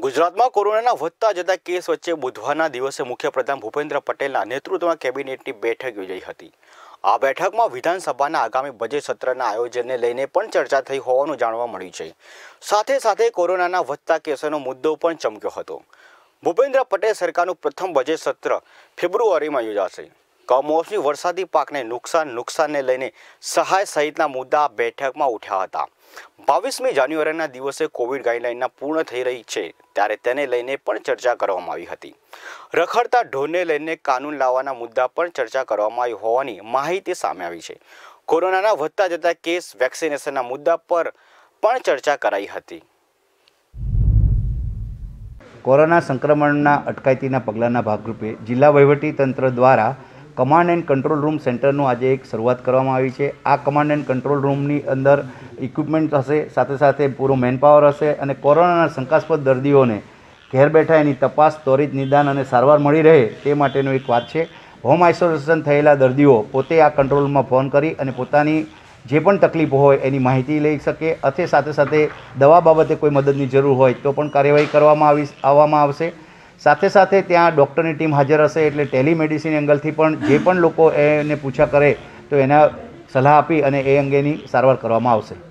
ગુજરાતમાં કોરોનાના વધતા જતા કેસ વચ્ચે બુધવારના દિવસે મુખ્યપ્રધાન ભૂપેન્દ્ર પટેલના નેતૃત્વમાં કેબિનેટની બેઠક યોજાઈ હતી આ બેઠકમાં વિધાનસભાના આગામી બજેટ સત્રના આયોજનને લઈને પણ ચર્ચા થઈ હોવાનું જાણવા મળ્યું છે સાથે સાથે કોરોનાના વધતા કેસોનો મુદ્દો પણ ચમક્યો હતો ભૂપેન્દ્ર પટેલ સરકારનું પ્રથમ બજેટ સત્ર ફેબ્રુઆરીમાં યોજાશે કમોસમી વરસાદી પાકને નુકસાન નુકસાનને લઈને સહાય સહિતના મુદ્દા બેઠકમાં ઉઠ્યા હતા બાવીસમી જાન્યુઆરીના દિવસે કોવિડ ગાઈડલાઇનના પૂર્ણ થઈ રહી છે ત્યારે તેને લઈને પણ ચર્ચા કરવામાં આવી હતી રખડતા ઢોરને લઈને કાનૂન લાવવાના મુદ્દા પણ ચર્ચા કરવામાં આવી હોવાની માહિતી સામે આવી છે કોરોનાના વધતા જતા કેસ વેક્સિનેશનના મુદ્દા પર પણ ચર્ચા કરાઈ હતી કોરોના સંક્રમણના અટકાયતીના પગલાંના ભાગરૂપે જિલ્લા વહીવટી તંત્ર દ્વારા કમાન્ડ એન્ડ કંટ્રોલ રૂમ સેન્ટરનું આજે એક શરૂઆત કરવામાં આવી છે આ કમાન્ડ એન્ડ કંટ્રોલ રૂમની અંદર ઇક્વિપમેન્ટ હશે સાથે સાથે પૂરો મેનપાવર હશે અને કોરોનાના શંકાસ્પદ દર્દીઓને ઘેર બેઠા એની તપાસ ત્વરિત નિદાન અને સારવાર મળી રહે તે માટેનું એક વાત છે હોમ આઇસોલેશન થયેલા દર્દીઓ પોતે આ કંટ્રોલમાં ફોન કરી અને પોતાની જે પણ તકલીફ હોય એની માહિતી લઈ શકે અથવા સાથે સાથે દવા બાબતે કોઈ મદદની જરૂર હોય તો પણ કાર્યવાહી કરવામાં આવી આવવામાં આવશે સાથે સાથે ત્યાં ડૉક્ટરની ટીમ હાજર હશે એટલે ટેલિમેડિસિન એંગલથી પણ જે પણ લોકો એને પૂછા કરે તો એના સલાહ આપી અને એ અંગેની સારવાર કરવામાં આવશે